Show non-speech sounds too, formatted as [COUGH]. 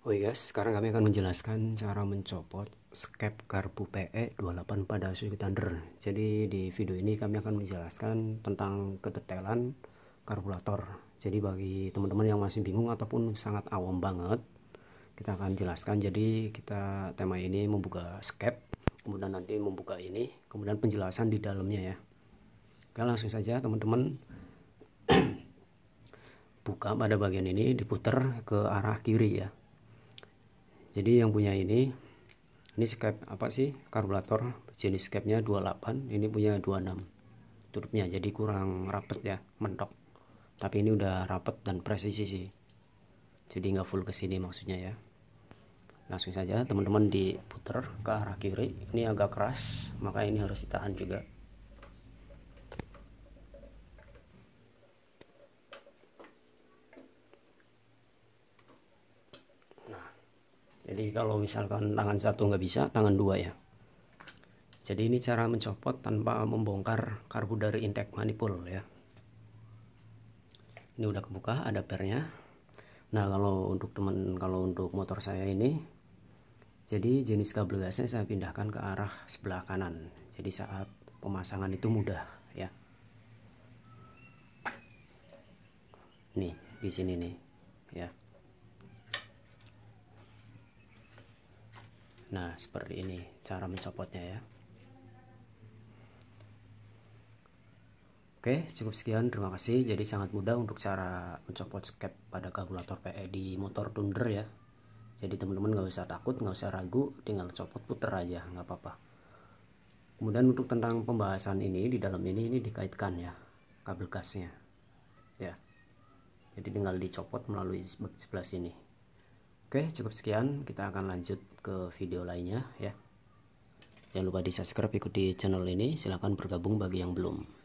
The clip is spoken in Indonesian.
Oh iya, sekarang kami akan menjelaskan cara mencopot skep karbu PE 28 pada Suzuki Thunder. Jadi di video ini kami akan menjelaskan tentang kedetailan karburator. Jadi bagi teman-teman yang masih bingung ataupun sangat awam banget, kita akan jelaskan. Jadi kita tema ini membuka skep, kemudian nanti membuka ini, kemudian penjelasan di dalamnya ya. Oke, langsung saja teman-teman [CLEARS THROAT] buka pada bagian ini diputar ke arah kiri ya jadi yang punya ini ini skep apa sih karburator jenis skepnya 28 ini punya 26 tutupnya jadi kurang rapet ya mentok tapi ini udah rapet dan presisi sih jadi nggak full ke sini maksudnya ya langsung saja teman-teman diputer ke arah kiri ini agak keras maka ini harus ditahan juga Jadi kalau misalkan tangan satu nggak bisa, tangan dua ya. Jadi ini cara mencopot tanpa membongkar karbu dari intake manifold ya. Ini udah kebuka, ada pernya. Nah kalau untuk teman, kalau untuk motor saya ini, jadi jenis kabel gasnya saya pindahkan ke arah sebelah kanan. Jadi saat pemasangan itu mudah ya. Nih di sini nih ya. nah seperti ini cara mencopotnya ya Oke, cukup sekian. Terima kasih. Jadi sangat mudah untuk cara mencopot skep pada karburator PE di motor Thunder ya. Jadi teman-teman nggak usah takut, nggak usah ragu, tinggal copot puter aja, nggak apa-apa. Kemudian untuk tentang pembahasan ini di dalam ini ini dikaitkan ya kabel gasnya. Ya. Jadi tinggal dicopot melalui sebelah sini. Oke, cukup sekian. Kita akan lanjut ke video lainnya ya. Jangan lupa di subscribe ikuti channel ini. Silahkan bergabung bagi yang belum.